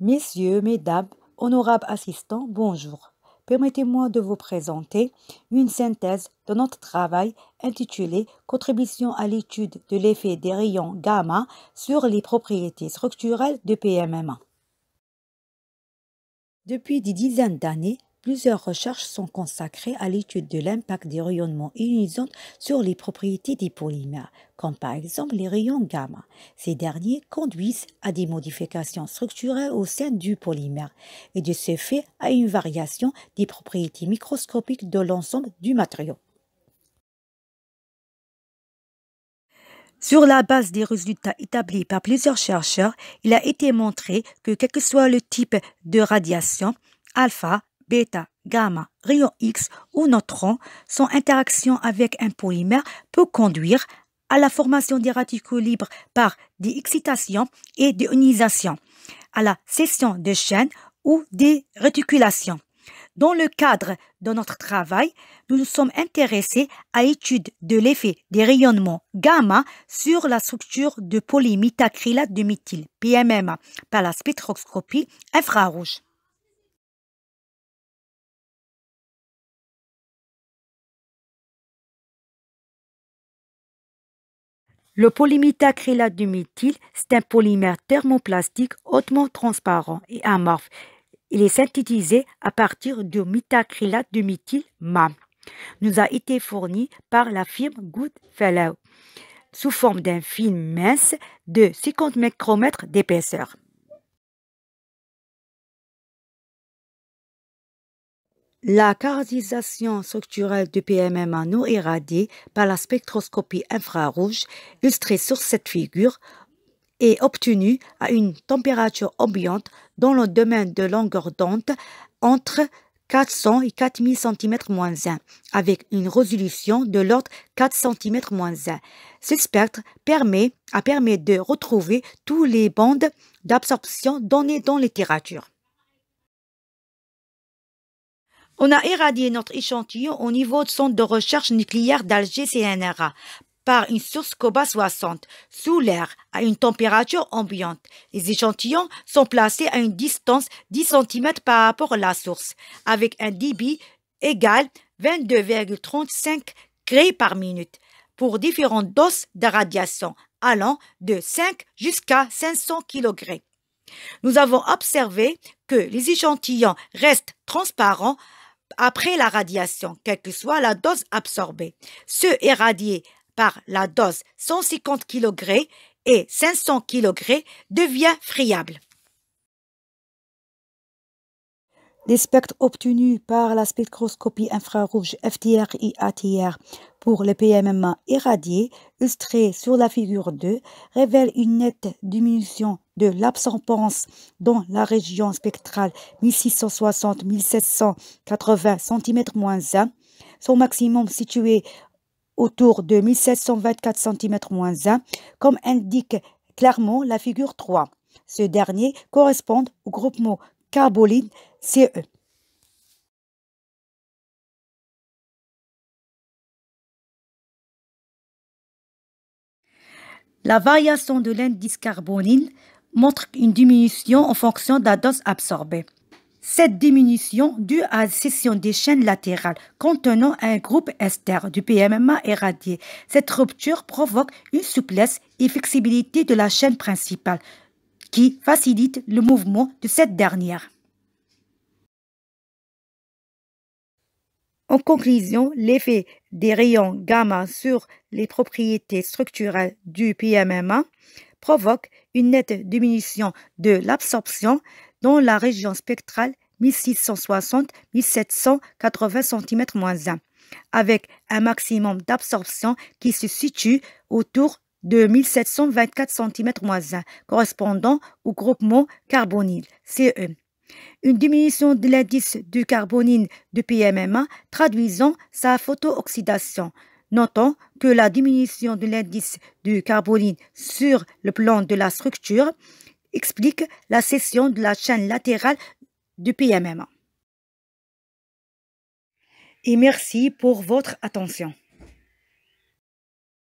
Messieurs, Mesdames, honorables assistants, bonjour. Permettez-moi de vous présenter une synthèse de notre travail intitulé Contribution à l'étude de l'effet des rayons gamma sur les propriétés structurelles de PMMA. Depuis des dizaines d'années, Plusieurs recherches sont consacrées à l'étude de l'impact des rayonnements ionisants sur les propriétés des polymères, comme par exemple les rayons gamma. Ces derniers conduisent à des modifications structurelles au sein du polymère et de ce fait à une variation des propriétés microscopiques de l'ensemble du matériau. Sur la base des résultats établis par plusieurs chercheurs, il a été montré que quel que soit le type de radiation, alpha, bêta, gamma, rayon X ou neutron, son interaction avec un polymère peut conduire à la formation des radicaux libres par des excitations et d'ionisation, à la cession de chaînes ou des réticulations. Dans le cadre de notre travail, nous nous sommes intéressés à l'étude de l'effet des rayonnements gamma sur la structure de polymétacrylate de méthyle, PMMA, par la spectroscopie infrarouge. Le polyméthacrylate du méthyle, c'est un polymère thermoplastique hautement transparent et amorphe. Il est synthétisé à partir du méthacrylate du méthyle MAM. Nous a été fourni par la firme Goodfellow sous forme d'un film mince de 50 micromètres d'épaisseur. La caractérisation structurelle du PMMA non irradiée par la spectroscopie infrarouge illustrée sur cette figure est obtenue à une température ambiante dans le domaine de longueur d'onde entre 400 et 4000 cm-1, avec une résolution de l'ordre 4 cm-1. Ce spectre permet, a permis de retrouver toutes les bandes d'absorption données dans la on a irradié notre échantillon au niveau du centre de recherche nucléaire d'Alger CNRA par une source COBA 60 sous l'air à une température ambiante. Les échantillons sont placés à une distance 10 cm par rapport à la source, avec un débit égal 22,35 grés par minute pour différentes doses de radiation allant de 5 jusqu'à 500 kg. Nous avons observé que les échantillons restent transparents après la radiation, quelle que soit la dose absorbée. Ceux irradiés par la dose 150 kg et 500 kg devient friable. Les spectres obtenus par la spectroscopie infrarouge FTR et ATR pour les PMMA irradiés, illustré sur la figure 2, révèle une nette diminution de l'absorbance dans la région spectrale 1660-1780 cm-1, son maximum situé autour de 1724 cm-1, comme indique clairement la figure 3. Ce dernier correspond au groupement carboline CE. La variation de l'indice carbonyl montre une diminution en fonction de la dose absorbée. Cette diminution due à la cession des chaînes latérales contenant un groupe ester du PMMA irradié, Cette rupture provoque une souplesse et flexibilité de la chaîne principale qui facilite le mouvement de cette dernière. En conclusion, l'effet des rayons gamma sur les propriétés structurelles du PMMA provoque une nette diminution de l'absorption dans la région spectrale 1660-1780 cm-1, avec un maximum d'absorption qui se situe autour de 1724 cm-1, correspondant au groupement carbonyle CE une diminution de l'indice du carbonine du PMMA traduisant sa photooxydation. Notons que la diminution de l'indice du carbonine sur le plan de la structure explique la cession de la chaîne latérale du PMMA. Et merci pour votre attention.